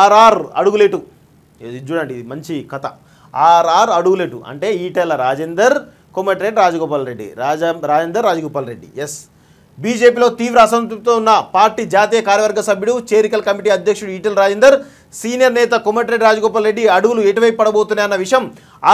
RR అడుగులేటు ఇది చూడండి ఇది మంచి కథ ఆర్ఆర్ అడుగులేటు అంటే ఈటెల రాజేందర్ కోమటిరెడ్డి రాజగోపాల్ రెడ్డి రాజా రాజేందర్ రాజగోపాల్ రెడ్డి ఎస్ బీజేపీలో తీవ్ర అసంతృప్తితో ఉన్న పార్టీ జాతీయ కార్యవర్గ సభ్యుడు చేరికల కమిటీ అధ్యక్షుడు ఈటెల రాజేందర్ సీనియర్ నేత కొమ్మటిరెడ్డి రాజగోపాల్ రెడ్డి అడుగులు ఎటువైపు పడబోతున్నాయన్న విషయం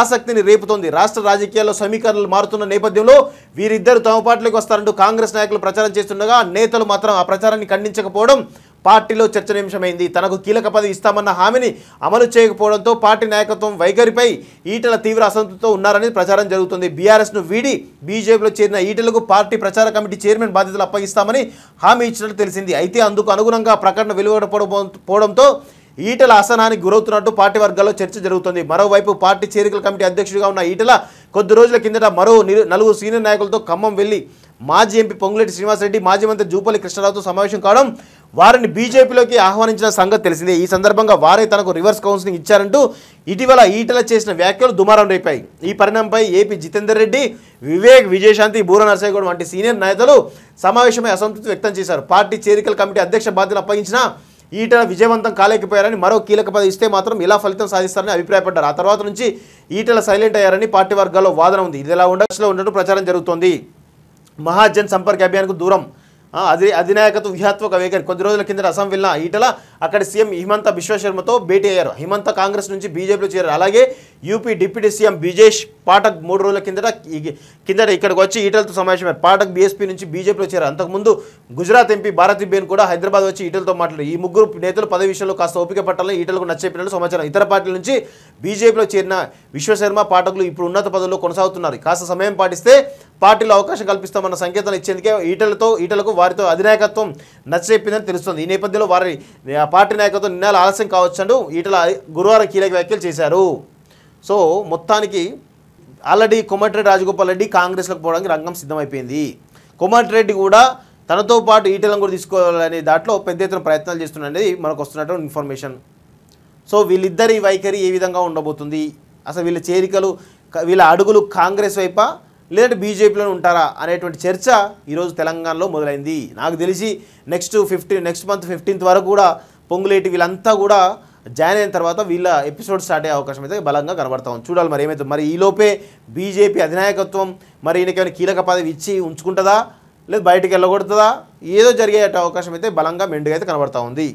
ఆసక్తిని రేపుతోంది రాష్ట్ర రాజకీయాల్లో సమీకరణలు మారుతున్న నేపథ్యంలో వీరిద్దరు తమ పార్టీలకు వస్తారంటూ కాంగ్రెస్ నాయకులు ప్రచారం చేస్తుండగా నేతలు మాత్రం ఆ ప్రచారాన్ని ఖండించకపోవడం పార్టీలో నిమిషమైంది తనకు కీలక పదవి ఇస్తామన్న హామీని అమలు చేయకపోవడంతో పార్టీ నాయకత్వం వైఖరిపై ఈటల తీవ్ర అసంతృప్తితో ఉన్నారని ప్రచారం జరుగుతుంది బీఆర్ఎస్ను వీడి బీజేపీలో చేరిన ఈటలకు పార్టీ ప్రచార కమిటీ చైర్మన్ బాధ్యతలు అప్పగిస్తామని హామీ ఇచ్చినట్లు తెలిసింది అయితే అందుకు అనుగుణంగా ప్రకటన వెలువడపోవడంతో ఈటల ఆసనానికి గురవుతున్నట్టు పార్టీ వర్గాల్లో చర్చ జరుగుతుంది మరోవైపు పార్టీ చేరికల కమిటీ అధ్యక్షుడిగా ఉన్న ఈటల కొద్ది రోజుల కిందట మరో నలుగురు సీనియర్ నాయకులతో ఖమ్మం వెళ్ళి మాజీ ఎంపీ పొంగులేటి శ్రీనివాసరెడ్డి మాజీ మంత్రి జూపల్లి కృష్ణారావుతో సమావేశం కావడం వారిని బీజేపీలోకి ఆహ్వానించిన సంగతి తెలిసిందే ఈ సందర్భంగా వారే తనకు రివర్స్ కౌన్సిలింగ్ ఇచ్చారంటూ ఇటీవల ఈటల చేసిన వ్యాఖ్యలు దుమారం రేపాయి ఈ పరిణామంపై ఏపీ జితేందర్ రెడ్డి వివేక్ విజయశాంతి బూర నరసయ్యగౌడ్ వంటి సీనియర్ నేతలు సమావేశమై అసంతృప్తి వ్యక్తం చేశారు పార్టీ చేరికల కమిటీ అధ్యక్ష బాధ్యతలు అప్పగించిన ఈటల విజయవంతం కాలేకపోయారని మరో కీలక పదవి ఇస్తే మాత్రం ఇలా ఫలితం సాధిస్తారని అభిప్రాయపడ్డారు ఆ తర్వాత నుంచి ఈటల సైలెంట్ అయ్యారని పార్టీ వర్గాల్లో వాదన ఉంది ఇది ఎలా ఉండలో ఉండటం ప్రచారం జరుగుతోంది మహాజన్ సంపర్క్ అభియాన్కు దూరం అధి అధినాయకత్వ వ్యూహాత్మక వైఖరి కొద్ది రోజుల కింద అసం వెళ్ళిన ఈటల అక్కడ సీఎం హిమంత విశ్వశర్మతో భేటీ అయ్యారు హిమంత కాంగ్రెస్ నుంచి బీజేపీలో చేరారు అలాగే UP deputy CM Brajesh Pathak మూడు రోజుల కిందట కిందట ఇక్కడికి వచ్చి ఈటలతో సమావేశమయ్యారు పాఠక్ బీఎస్పీ నుంచి బీజేపీలో చేరారు అంతకుముందు గుజరాత్ ఎంపీ భారతి బేన్ కూడా హైదరాబాద్ వచ్చి ఈటలతో మాట్లాడారు ఈ ముగ్గురు నేతలు పదవి విషయంలో కాస్త ఓపిక పట్టాలని ఈటలకు నచ్చేపినట్లు సమాచారం ఇతర పార్టీల నుంచి బీజేపీలో చేరిన విశ్వశర్మ పాఠకులు ఇప్పుడు ఉన్నత పదవుల్లో కొనసాగుతున్నారు కాస్త సమయం పాటిస్తే పార్టీలో అవకాశం కల్పిస్తామన్న సంకేతాలు ఇచ్చేందుకే ఈటలతో ఈటలకు వారితో అధినాయకత్వం నచ్చచెప్పిందని తెలుస్తుంది ఈ నేపథ్యంలో వారి పార్టీ నాయకత్వం నిర్ణయాలు ఆలస్యం కావచ్చంటూ ఈటల గురువారం కీలక వ్యాఖ్యలు చేశారు సో మొత్తానికి ఆల్రెడీ కుమ్మటిరెడ్డి రాజగోపాల్ రెడ్డి కాంగ్రెస్లకు పోవడానికి రంగం సిద్ధమైపోయింది కుమ్మటిరెడ్డి కూడా తనతో పాటు ఈటలను కూడా తీసుకోవాలనే దాంట్లో పెద్ద ఎత్తున ప్రయత్నాలు చేస్తున్నది మనకు వస్తున్నట్టు ఇన్ఫర్మేషన్ సో వీళ్ళిద్దరి వైఖరి ఏ విధంగా ఉండబోతుంది అసలు వీళ్ళ చేరికలు వీళ్ళ అడుగులు కాంగ్రెస్ వైపా లేదంటే బీజేపీలో ఉంటారా అనేటువంటి చర్చ ఈరోజు తెలంగాణలో మొదలైంది నాకు తెలిసి next fifteen next month fifteenth వరకు కూడా పొంగులేటి వీళ్ళంతా కూడా జాయిన్ అయిన తర్వాత వీళ్ళ ఎపిసోడ్ స్టార్ట్ అయ్యే అవకాశం అయితే బలంగా కనబడతాం చూడాలి మరి ఏమైతే మరి ఈలోపే బీజేపీ అధినాయకత్వం మరి ఈయనకేమైనా కీలక పదవి ఇచ్చి ఉంచుకుంటుందా లేదు బయటకు వెళ్ళగొడుతుందా ఏదో జరిగే అవకాశం అయితే బలంగా మెండుగా అయితే కనబడతా ఉంది